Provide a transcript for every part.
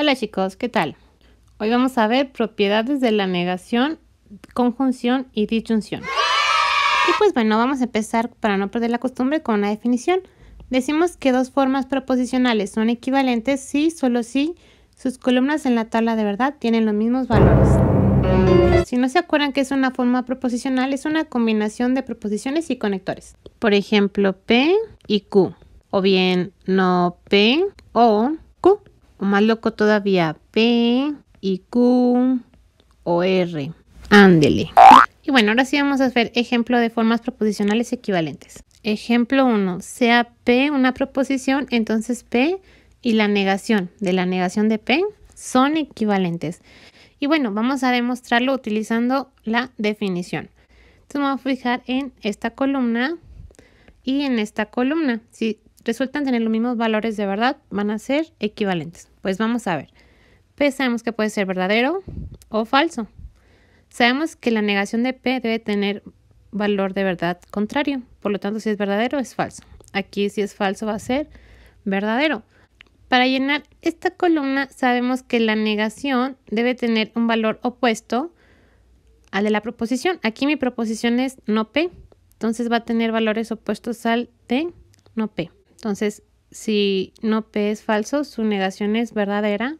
Hola chicos, ¿qué tal? Hoy vamos a ver propiedades de la negación, conjunción y disyunción. Y pues bueno, vamos a empezar para no perder la costumbre con una definición. Decimos que dos formas proposicionales son equivalentes si, solo si, sus columnas en la tabla de verdad tienen los mismos valores. Si no se acuerdan que es una forma proposicional, es una combinación de proposiciones y conectores. Por ejemplo, P y Q. O bien no P o Q o más loco todavía, P y Q o R. Ándele. Y bueno, ahora sí vamos a hacer ejemplo de formas proposicionales equivalentes. Ejemplo 1, sea P una proposición, entonces P y la negación de la negación de P son equivalentes. Y bueno, vamos a demostrarlo utilizando la definición. Entonces vamos a fijar en esta columna y en esta columna. Si resultan tener los mismos valores de verdad, van a ser equivalentes. Pues vamos a ver. P sabemos que puede ser verdadero o falso. Sabemos que la negación de P debe tener valor de verdad contrario. Por lo tanto, si es verdadero, es falso. Aquí si es falso va a ser verdadero. Para llenar esta columna sabemos que la negación debe tener un valor opuesto al de la proposición. Aquí mi proposición es no P, entonces va a tener valores opuestos al de no P. Entonces, si no P es falso, su negación es verdadera.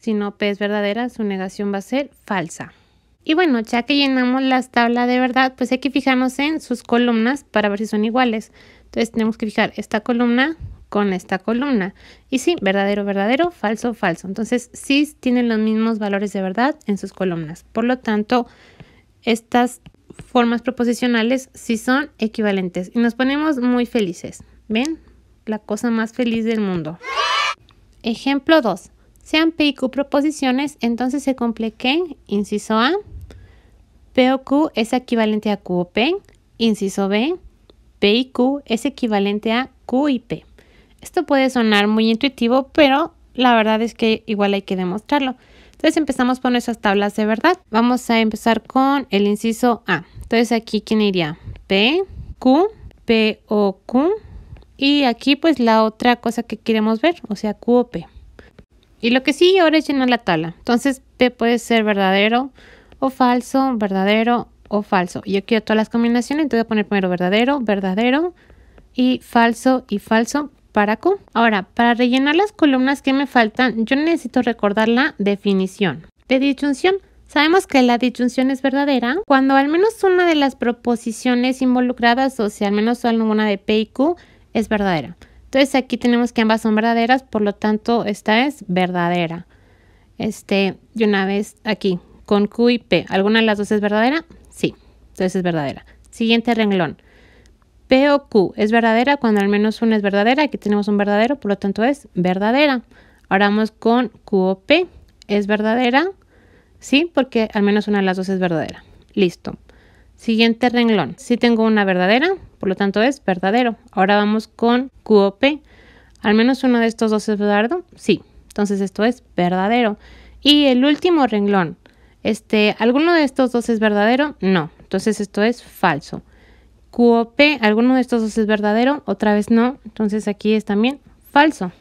Si no P es verdadera, su negación va a ser falsa. Y bueno, ya que llenamos las tablas de verdad, pues hay que fijarnos en sus columnas para ver si son iguales. Entonces tenemos que fijar esta columna con esta columna. Y sí, verdadero, verdadero, falso, falso. Entonces sí tienen los mismos valores de verdad en sus columnas. Por lo tanto, estas formas proposicionales sí son equivalentes. Y nos ponemos muy felices. ¿Ven? la cosa más feliz del mundo. Ejemplo 2. Sean P y Q proposiciones, entonces se compliquen, inciso A. P o Q es equivalente a Q o P, inciso B. P y Q es equivalente a Q y P. Esto puede sonar muy intuitivo, pero la verdad es que igual hay que demostrarlo. Entonces empezamos por nuestras tablas de verdad. Vamos a empezar con el inciso A. Entonces aquí, ¿quién iría? P, Q, P o Q, y aquí pues la otra cosa que queremos ver, o sea, Q o P. Y lo que sí ahora es llenar la tabla. Entonces P puede ser verdadero o falso, verdadero o falso. Yo quiero todas las combinaciones, entonces voy a poner primero verdadero, verdadero y falso y falso para Q. Ahora, para rellenar las columnas que me faltan, yo necesito recordar la definición de disyunción. Sabemos que la disyunción es verdadera cuando al menos una de las proposiciones involucradas, o sea, al menos alguna de P y Q, es verdadera. Entonces aquí tenemos que ambas son verdaderas, por lo tanto esta es verdadera. Este, y una vez aquí, con Q y P, ¿alguna de las dos es verdadera? Sí, entonces es verdadera. Siguiente renglón. P o Q es verdadera cuando al menos una es verdadera. Aquí tenemos un verdadero, por lo tanto es verdadera. Ahora vamos con Q o P. ¿Es verdadera? Sí, porque al menos una de las dos es verdadera. Listo. Siguiente renglón. Si tengo una verdadera, por lo tanto es verdadero. Ahora vamos con QOP. ¿Al menos uno de estos dos es verdadero? Sí. Entonces esto es verdadero. Y el último renglón. Este, ¿Alguno de estos dos es verdadero? No. Entonces esto es falso. QOP, ¿alguno de estos dos es verdadero? Otra vez no. Entonces aquí es también falso.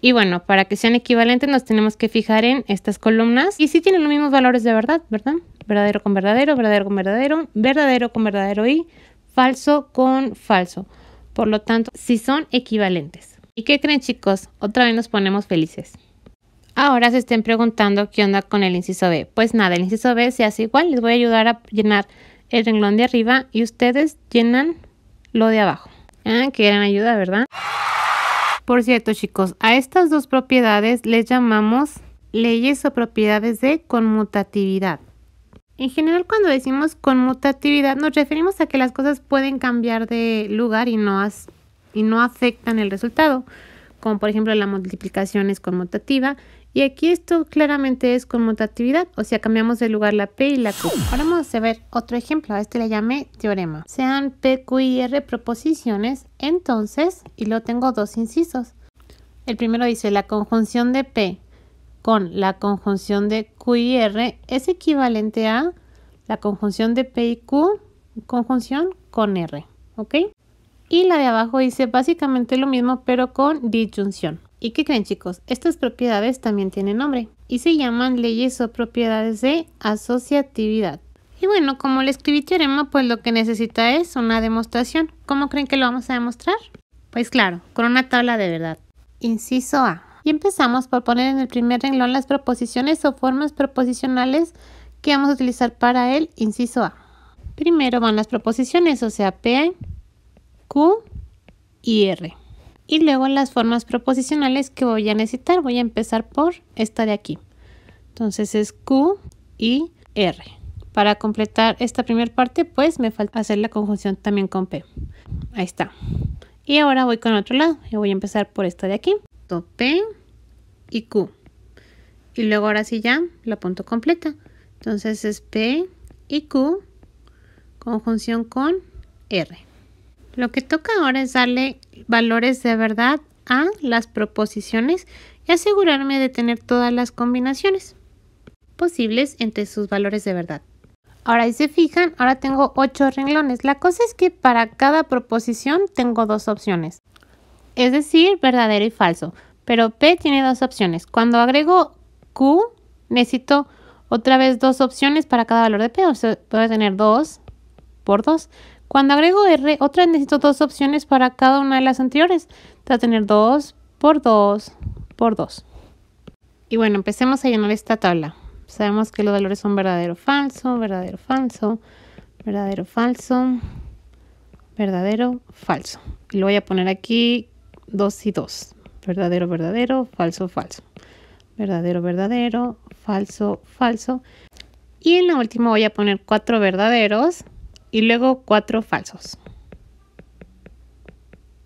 Y bueno, para que sean equivalentes nos tenemos que fijar en estas columnas y si tienen los mismos valores de verdad, ¿verdad? Verdadero con verdadero, verdadero con verdadero, verdadero con verdadero y falso con falso. Por lo tanto, si son equivalentes. ¿Y qué creen chicos? Otra vez nos ponemos felices. Ahora se estén preguntando qué onda con el inciso B. Pues nada, el inciso B se hace igual. Les voy a ayudar a llenar el renglón de arriba y ustedes llenan lo de abajo. Ah, qué Quieren ayuda, ¿verdad? Por cierto, chicos, a estas dos propiedades les llamamos leyes o propiedades de conmutatividad. En general, cuando decimos conmutatividad, nos referimos a que las cosas pueden cambiar de lugar y no, y no afectan el resultado como por ejemplo la multiplicación es conmutativa. Y aquí esto claramente es conmutatividad, o sea, cambiamos de lugar la P y la Q. Ahora vamos a ver otro ejemplo, a este le llamé teorema. Sean P, Q y R proposiciones, entonces, y lo tengo dos incisos. El primero dice la conjunción de P con la conjunción de Q y R es equivalente a la conjunción de P y Q, conjunción con R, ¿ok? Y la de abajo dice básicamente lo mismo pero con disyunción. ¿Y qué creen chicos? Estas propiedades también tienen nombre y se llaman leyes o propiedades de asociatividad. Y bueno, como le escribí teorema, pues lo que necesita es una demostración. ¿Cómo creen que lo vamos a demostrar? Pues claro, con una tabla de verdad. Inciso A. Y empezamos por poner en el primer renglón las proposiciones o formas proposicionales que vamos a utilizar para el inciso A. Primero van las proposiciones, o sea, P Q y R. Y luego las formas proposicionales que voy a necesitar. Voy a empezar por esta de aquí. Entonces es Q y R. Para completar esta primera parte, pues me falta hacer la conjunción también con P. Ahí está. Y ahora voy con otro lado. y voy a empezar por esta de aquí. P y Q. Y luego ahora sí ya la punto completa. Entonces es P y Q conjunción con R. Lo que toca ahora es darle valores de verdad a las proposiciones y asegurarme de tener todas las combinaciones posibles entre sus valores de verdad. Ahora si se fijan, ahora tengo ocho renglones. La cosa es que para cada proposición tengo dos opciones. Es decir, verdadero y falso. Pero P tiene dos opciones. Cuando agrego Q, necesito otra vez dos opciones para cada valor de P. O sea, puedo tener dos por 2. Cuando agrego R, otra necesito dos opciones para cada una de las anteriores. Voy a tener 2 por 2 por 2. Y bueno, empecemos a llenar esta tabla. Sabemos que los valores son verdadero, falso, verdadero, falso, verdadero, falso, verdadero, falso. Y lo voy a poner aquí 2 y 2. Verdadero, verdadero, falso, falso. Verdadero, verdadero, falso, falso. Y en la última voy a poner cuatro verdaderos, y luego cuatro falsos.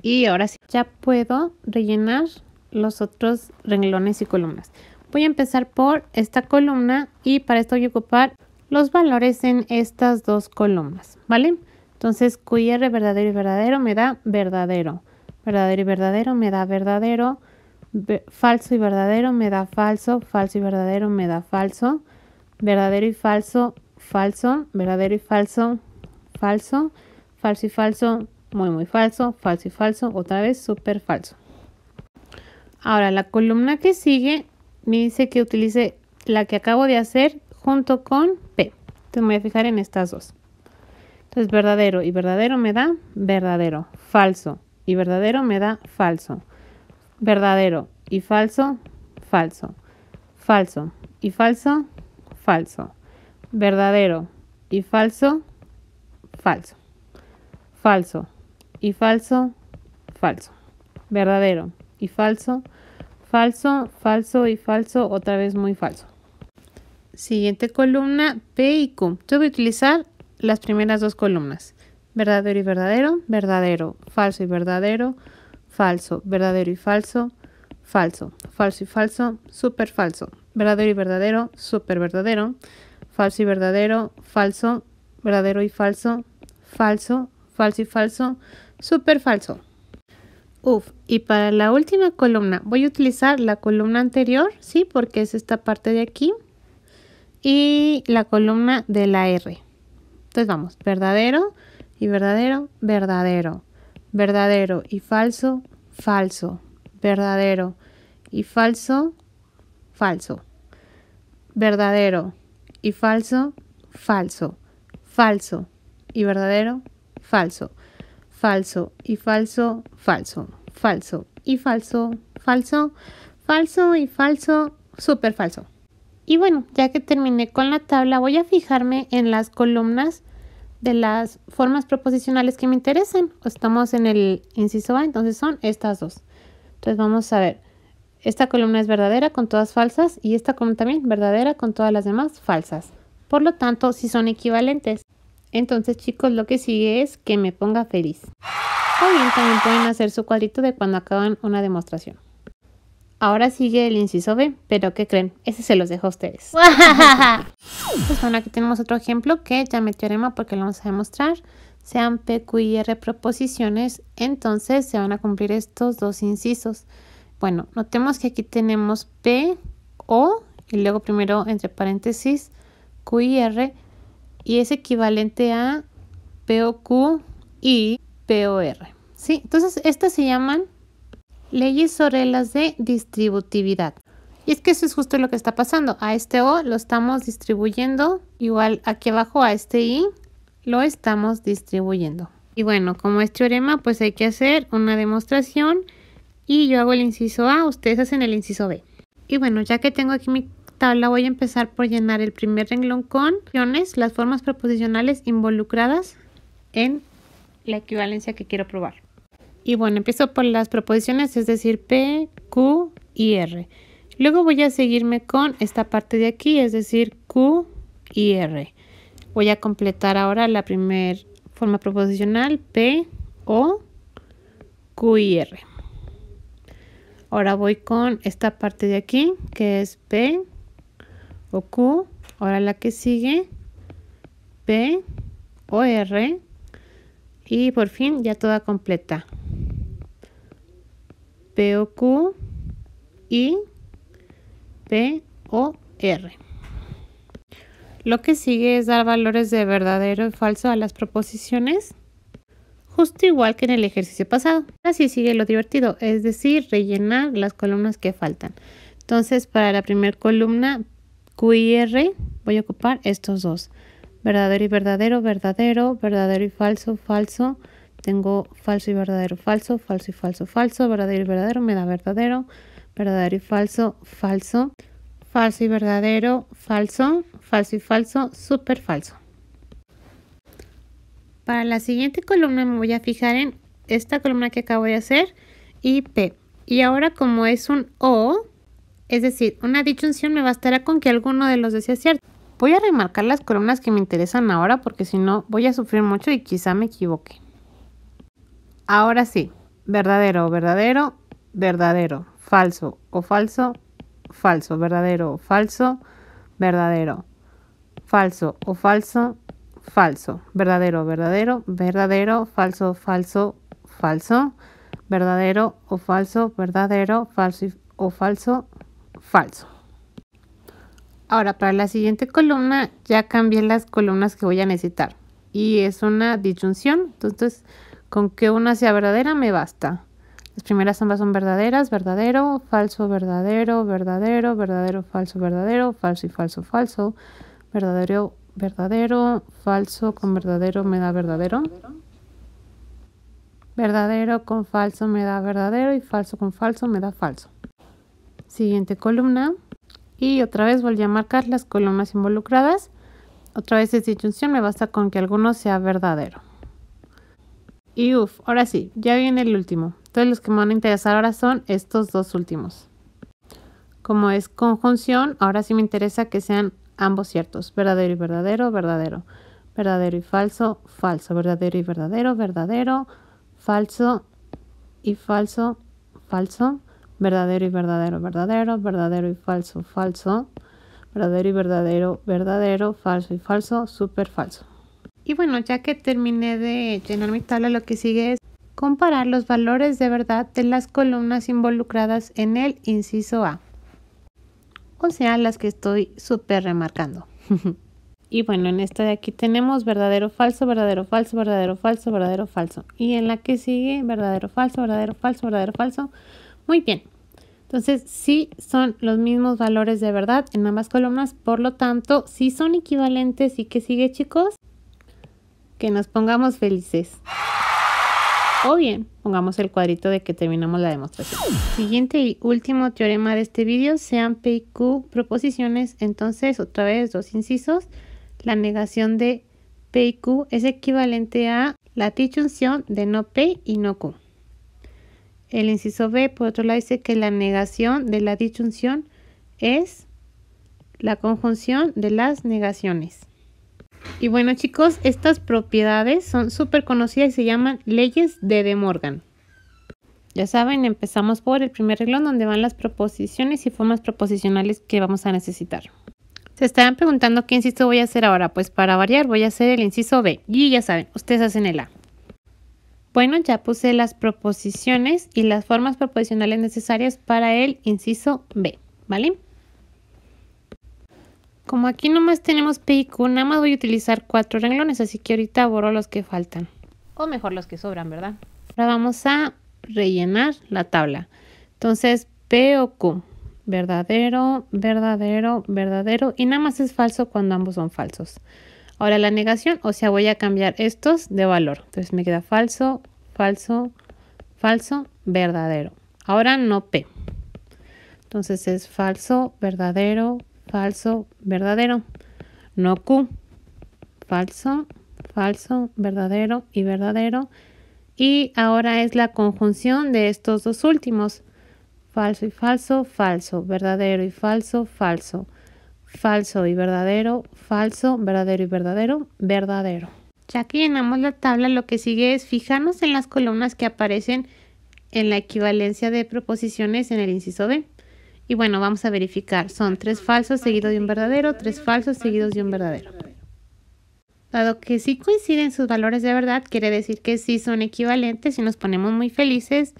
Y ahora sí, ya puedo rellenar los otros renglones y columnas. Voy a empezar por esta columna y para esto voy a ocupar los valores en estas dos columnas, ¿vale? Entonces, QR verdadero y verdadero me da verdadero. Verdadero y verdadero me da verdadero. falso y verdadero me da falso. Falso y verdadero me da falso. Verdadero y falso, falso. Verdadero y falso, falso, falso y falso, muy muy falso, falso y falso, otra vez súper falso. Ahora la columna que sigue me dice que utilice la que acabo de hacer junto con P. Entonces me voy a fijar en estas dos. Entonces verdadero y verdadero me da verdadero, falso y verdadero me da falso, verdadero y falso, falso, falso y falso, falso, verdadero y falso, falso. Falso y falso, falso. Verdadero y falso, falso, falso y falso, otra vez muy falso. Siguiente columna, P y Q. Yo que utilizar las primeras dos columnas. Verdadero y verdadero, verdadero, falso y verdadero, falso, verdadero y falso, falso, falso y falso, súper falso, verdadero y verdadero, super verdadero, falso y verdadero, falso, verdadero y falso, falso, falso y falso, súper falso. Uf, y para la última columna voy a utilizar la columna anterior, ¿sí? Porque es esta parte de aquí. Y la columna de la R. Entonces vamos, verdadero y verdadero, verdadero. Verdadero y falso, falso. Verdadero y falso, falso. Verdadero y falso, falso falso y verdadero, falso, falso y falso, falso, falso y falso, falso, falso y falso, súper falso. Y bueno, ya que terminé con la tabla, voy a fijarme en las columnas de las formas proposicionales que me interesan. Estamos en el inciso A, entonces son estas dos. Entonces vamos a ver, esta columna es verdadera con todas falsas y esta columna también verdadera con todas las demás falsas. Por lo tanto, si son equivalentes. Entonces, chicos, lo que sigue es que me ponga feliz. O bien también pueden hacer su cuadrito de cuando acaban una demostración. Ahora sigue el inciso B, pero ¿qué creen? Ese se los dejo a ustedes. pues bueno, aquí tenemos otro ejemplo que ya me teorema porque lo vamos a demostrar. Sean P, Q y R proposiciones, entonces se van a cumplir estos dos incisos. Bueno, notemos que aquí tenemos P, O, y luego primero entre paréntesis QIR y es equivalente a POQ y POR. ¿sí? Entonces, estas se llaman leyes sobre las de distributividad. Y es que eso es justo lo que está pasando. A este O lo estamos distribuyendo, igual aquí abajo a este I lo estamos distribuyendo. Y bueno, como es teorema, pues hay que hacer una demostración y yo hago el inciso A, ustedes hacen el inciso B. Y bueno, ya que tengo aquí mi tabla voy a empezar por llenar el primer renglón con las formas proposicionales involucradas en la equivalencia que quiero probar. Y bueno, empiezo por las proposiciones, es decir, P, Q y R. Luego voy a seguirme con esta parte de aquí, es decir, Q y R. Voy a completar ahora la primera forma proposicional P, O, Q y R. Ahora voy con esta parte de aquí, que es P, o Q, ahora la que sigue, P o R y por fin ya toda completa. P o Q y P o R. Lo que sigue es dar valores de verdadero y falso a las proposiciones, justo igual que en el ejercicio pasado. Así sigue lo divertido, es decir, rellenar las columnas que faltan. Entonces, para la primera columna, voy a ocupar estos dos. Verdadero y verdadero, verdadero, verdadero y falso, falso. Tengo falso y verdadero, falso, falso y falso, falso. Verdadero y verdadero me da verdadero. Verdadero y falso, falso. Falso y verdadero, falso. Falso y falso, súper falso. Para la siguiente columna me voy a fijar en esta columna que acabo de hacer y P. Y ahora como es un O, es decir, una unción me bastará con que alguno de los decía cierto. Voy a remarcar las columnas que me interesan ahora porque si no voy a sufrir mucho y quizá me equivoque. Ahora sí, verdadero, o verdadero, verdadero, falso o falso, falso, verdadero o falso, verdadero, falso o falso, falso, verdadero, verdadero, verdadero, falso, falso, falso, verdadero o falso, verdadero, falso o falso, falso. Ahora, para la siguiente columna ya cambié las columnas que voy a necesitar. Y es una disyunción, entonces con que una sea verdadera me basta. Las primeras ambas son verdaderas, verdadero, falso, verdadero, verdadero, verdadero, falso, verdadero, falso y falso, falso, verdadero, verdadero, falso con verdadero me da verdadero. Verdadero con falso me da verdadero y falso con falso me da falso. Siguiente columna. Y otra vez voy a marcar las columnas involucradas. Otra vez es disyunción, me basta con que alguno sea verdadero. Y uff, ahora sí, ya viene el último. Entonces los que me van a interesar ahora son estos dos últimos. Como es conjunción, ahora sí me interesa que sean ambos ciertos. Verdadero y verdadero, verdadero. Verdadero y falso, falso. Verdadero y verdadero, verdadero. Falso y falso, falso verdadero y verdadero, verdadero, verdadero y falso, falso, verdadero y verdadero, verdadero, falso y falso, súper falso. Y bueno, ya que terminé de llenar mi tabla, lo que sigue es comparar los valores de verdad de las columnas involucradas en el inciso A. O sea, las que estoy súper remarcando. y bueno, en esta de aquí tenemos verdadero, falso, verdadero, falso, verdadero, falso, verdadero, falso. Y en la que sigue verdadero, falso, verdadero, falso, verdadero, falso. Muy bien. Entonces, sí son los mismos valores de verdad en ambas columnas, por lo tanto, sí son equivalentes y que sigue, chicos, que nos pongamos felices. O bien, pongamos el cuadrito de que terminamos la demostración. Siguiente y último teorema de este vídeo, sean P y Q proposiciones. Entonces, otra vez, dos incisos. La negación de P y Q es equivalente a la disyunción de no P y no Q. El inciso B, por otro lado, dice que la negación de la disyunción es la conjunción de las negaciones. Y bueno chicos, estas propiedades son súper conocidas y se llaman leyes de De Morgan. Ya saben, empezamos por el primer reglón donde van las proposiciones y formas proposicionales que vamos a necesitar. Se estarán preguntando qué inciso voy a hacer ahora. Pues para variar voy a hacer el inciso B. Y ya saben, ustedes hacen el A. Bueno, ya puse las proposiciones y las formas proposicionales necesarias para el inciso B, ¿vale? Como aquí nomás tenemos P y Q, nada más voy a utilizar cuatro renglones, así que ahorita borro los que faltan. O mejor los que sobran, ¿verdad? Ahora vamos a rellenar la tabla. Entonces, P o Q. Verdadero, verdadero, verdadero. Y nada más es falso cuando ambos son falsos. Ahora la negación, o sea, voy a cambiar estos de valor. Entonces me queda falso, falso, falso, verdadero. Ahora no P. Entonces es falso, verdadero, falso, verdadero. No Q. Falso, falso, verdadero y verdadero. Y ahora es la conjunción de estos dos últimos. Falso y falso, falso. Verdadero y falso, falso falso y verdadero, falso, verdadero y verdadero, verdadero. Ya que llenamos la tabla, lo que sigue es fijarnos en las columnas que aparecen en la equivalencia de proposiciones en el inciso B. Y bueno, vamos a verificar. Son tres falsos seguidos de un verdadero, tres falsos seguidos de un verdadero. Dado que sí coinciden sus valores de verdad, quiere decir que sí son equivalentes y nos ponemos muy felices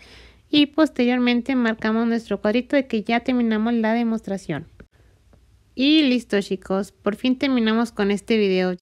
y posteriormente marcamos nuestro cuadrito de que ya terminamos la demostración. Y listo chicos, por fin terminamos con este video.